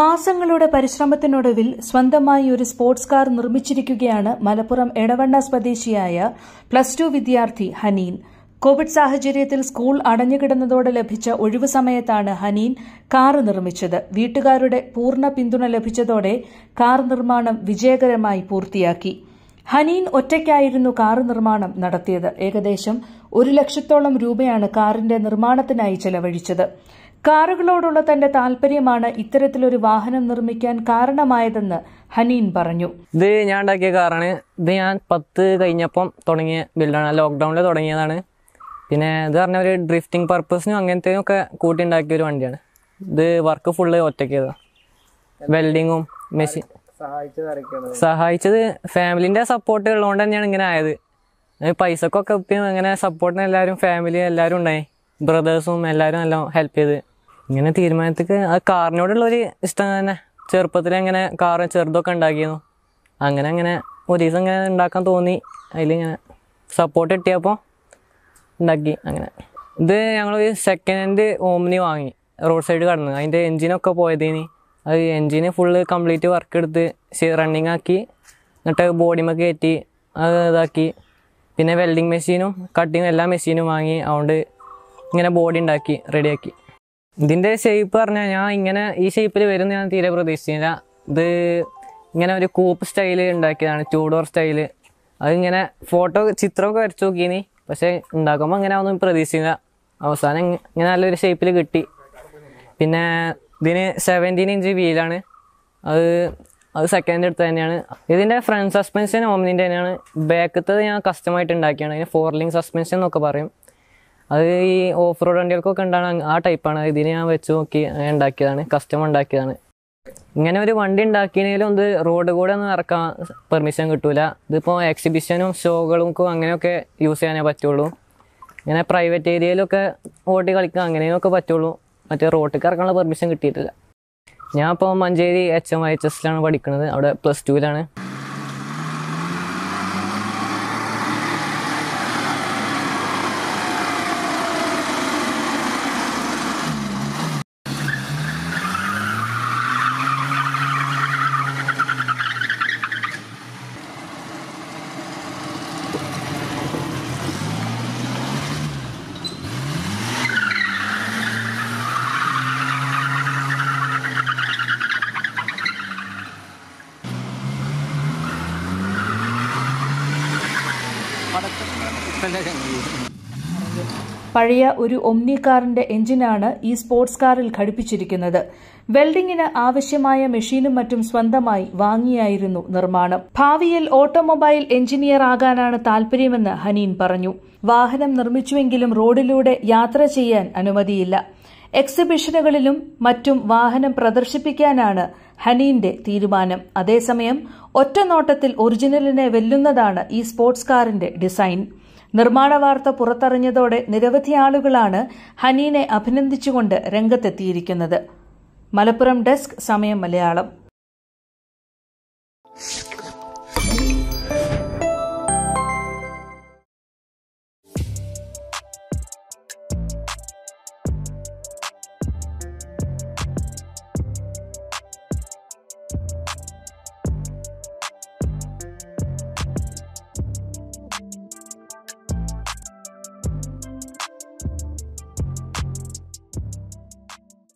മാസങ്ങളുടെ പരിശ്രമത്തിനൊടുവിൽ സ്വന്തമായി ഒരു സ്പോർട്സ് കാർ നിർമ്മിച്ചിരിക്കുകയാണ് മലപ്പുറം എടവണ്ണ സ്വദേശിയായ പ്ലസ് ടു വിദ്യാർത്ഥി ഹനീൻ കോവിഡ് സാഹചര്യത്തിൽ സ്കൂൾ അടഞ്ഞുകിടന്നതോടെ ലഭിച്ച ഒഴിവു സമയത്താണ് ഹനീൻ കാർ നിർമ്മിച്ചത് വീട്ടുകാരുടെ പൂർണ്ണ പിന്തുണ ലഭിച്ചതോടെ കാർ നിർമ്മാണം വിജയകരമായി പൂർത്തിയാക്കി ഹനീൻ ഒറ്റയ്ക്കായിരുന്നു കാർ നിർമ്മാണം നടത്തിയത് ഏകദേശം ഒരു ലക്ഷത്തോളം രൂപയാണ് കാറിന്റെ നിർമ്മാണത്തിനായി ചെലവഴിച്ചത് കാറുകളോടുള്ള തന്റെ താല്പര്യമാണ് ഇത്തരത്തിലൊരു വാഹനം നിർമ്മിക്കാൻ കാരണമായതെന്ന് ഹനീൻ പറഞ്ഞു ഇത് ഞാൻ ഉണ്ടാക്കിയ കാറാണ് ഇത് ഞാൻ പത്ത് കഴിഞ്ഞപ്പം തുടങ്ങിയ ബിൽഡാണ് ലോക്ക്ഡൗണിൽ തുടങ്ങിയതാണ് പിന്നെ ഇത് പറഞ്ഞ ഒരു ഡ്രിഫ്റ്റിംഗ് പർപ്പസിനും അങ്ങനത്തെ ഒക്കെ കൂട്ടി ഉണ്ടാക്കിയ ഒരു വണ്ടിയാണ് ഇത് വർക്ക് ഫുള്ള് ഒറ്റയ്ക്കതാ വെൽഡിങ്ങും മെഷീൻ സഹായിച്ചത് ഫാമിലിന്റെ സപ്പോർട്ട് ഉള്ളതുകൊണ്ട് തന്നെയാണ് ഇങ്ങനെ ആയത് പൈസക്കൊക്കെ ഇപ്പം സപ്പോർട്ടിന് എല്ലാവരും ഫാമിലി എല്ലാവരും ഉണ്ടായി ബ്രദേഴ്സും എല്ലാവരും എല്ലാം ഹെൽപ്പ് ചെയ്ത് ഇങ്ങനെ തീരുമാനത്തേക്ക് ആ കാറിനോടുള്ളൊരു ഇഷ്ടം തന്നെ ചെറുപ്പത്തിൽ അങ്ങനെ കാറ് ചെറുതൊക്കെ ഉണ്ടാക്കിയിരുന്നു അങ്ങനെ അങ്ങനെ ഒരു ദിവസം ഇങ്ങനെ ഉണ്ടാക്കാൻ തോന്നി അതിലിങ്ങനെ സപ്പോർട്ട് കിട്ടിയപ്പോൾ ഉണ്ടാക്കി അങ്ങനെ ഇത് ഞങ്ങൾ സെക്കൻഡ് ഹാൻഡ് ഓമിനി വാങ്ങി റോഡ് സൈഡ് കടന്ന് അതിൻ്റെ എൻജിനൊക്കെ പോയതിന് അത് എൻജിന് ഫുള്ള് കംപ്ലീറ്റ് വർക്ക് എടുത്ത് റണ്ണിങ് ആക്കി എന്നിട്ട് ബോഡിമൊക്കെ കയറ്റി അത് ഇതാക്കി പിന്നെ വെൽഡിങ് മെഷീനും കട്ടിങ്ങും എല്ലാ മെഷീനും വാങ്ങി അതുകൊണ്ട് ഇങ്ങനെ ബോഡി ഉണ്ടാക്കി റെഡിയാക്കി ഇതിൻ്റെ ഷേപ്പ് പറഞ്ഞാൽ ഞാൻ ഇങ്ങനെ ഈ ഷേപ്പിൽ വരുന്ന ഞാൻ തീരെ പ്രതീക്ഷിച്ചില്ല ഇത് ഇങ്ങനെ ഒരു കൂപ്പ് സ്റ്റൈൽ ഉണ്ടാക്കിയതാണ് ചൂടോർ സ്റ്റൈൽ അതിങ്ങനെ ഫോട്ടോ ചിത്രമൊക്കെ വരച്ചു നോക്കിയിനി പക്ഷേ ഉണ്ടാക്കുമ്പോൾ അങ്ങനെ ഒന്നും പ്രതീക്ഷിച്ചില്ല അവസാനം ഇങ്ങനെ നല്ലൊരു ഷേപ്പിൽ കിട്ടി പിന്നെ ഇതിന് സെവൻറ്റീൻ ഇഞ്ച് വീലാണ് അത് അത് സെക്കൻഡ് എടുത്ത് തന്നെയാണ് ഇതിൻ്റെ ഫ്രണ്ട് സസ്പെൻഷൻ ഓമിനിൻ്റെ തന്നെയാണ് ബാക്കത്തത് ഞാൻ കസ്റ്റമായിട്ട് ഉണ്ടാക്കിയാണ് അതിന് ലിങ് സസ്പെൻഷൻ എന്നൊക്കെ പറയും അത് ഈ ഓഫ് റോഡ് വണ്ടികൾക്കൊക്കെ ഉണ്ടാണ് ആ ടൈപ്പാണ് ഇതിനെ ഞാൻ വെച്ച് നോക്കി ഉണ്ടാക്കിയതാണ് കസ്റ്റം ഉണ്ടാക്കിയതാണ് ഇങ്ങനെ ഒരു വണ്ടി ഉണ്ടാക്കിയതിലും ഇത് റോഡ് കൂടെ ഒന്നും ഇറക്കാൻ പെർമിഷൻ കിട്ടൂല ഇതിപ്പോൾ എക്സിബിഷനും ഷോകൾക്കും അങ്ങനെയൊക്കെ യൂസ് ചെയ്യാനേ പറ്റുള്ളൂ ഇങ്ങനെ പ്രൈവറ്റ് ഏരിയയിലൊക്കെ ഓട്ടി കളിക്കാൻ അങ്ങനെയൊക്കെ പറ്റുള്ളൂ മറ്റേ റോട്ടിൽ ഇറക്കാനുള്ള പെർമിഷൻ കിട്ടിയിട്ടില്ല ഞാൻ ഇപ്പോൾ Manjeri H M I H എസിലാണ് പഠിക്കുന്നത് അവിടെ പ്ലസ് ടുവിലാണ് പഴയ ഒരു ഒംനി കാറിന്റെ എഞ്ചിനാണ് ഈ സ്പോർട്സ് കാറിൽ ഘടിപ്പിച്ചിരിക്കുന്നത് വെൽഡിംഗിന് ആവശ്യമായ മെഷീനും മറ്റും സ്വന്തമായി വാങ്ങിയായിരുന്നു നിർമ്മാണം ഭാവിയിൽ ഓട്ടോമൊബൈൽ എഞ്ചിനീയർ ആകാനാണ് താൽപര്യമെന്ന് ഹനീൻ പറഞ്ഞു വാഹനം നിർമ്മിച്ചുവെങ്കിലും റോഡിലൂടെ യാത്ര ചെയ്യാൻ അനുമതിയില്ല എക്സിബിഷനുകളിലും മറ്റും വാഹനം പ്രദർശിപ്പിക്കാനാണ് ഹനീന്റെ തീരുമാനം അതേസമയം ഒറ്റനോട്ടത്തിൽ ഒറിജിനലിനെ വെല്ലുന്നതാണ് ഈ സ്പോർട്സ് കാറിന്റെ ഡിസൈൻ നിർമ്മാണ വാർത്ത പുറത്തറിഞ്ഞതോടെ നിരവധി ആളുകളാണ് ഹനീനെ അഭിനന്ദിച്ചുകൊണ്ട് രംഗത്തെത്തിയിരിക്കുന്നത് മലപ്പുറം ഡെസ്ക് സമയം മലയാളം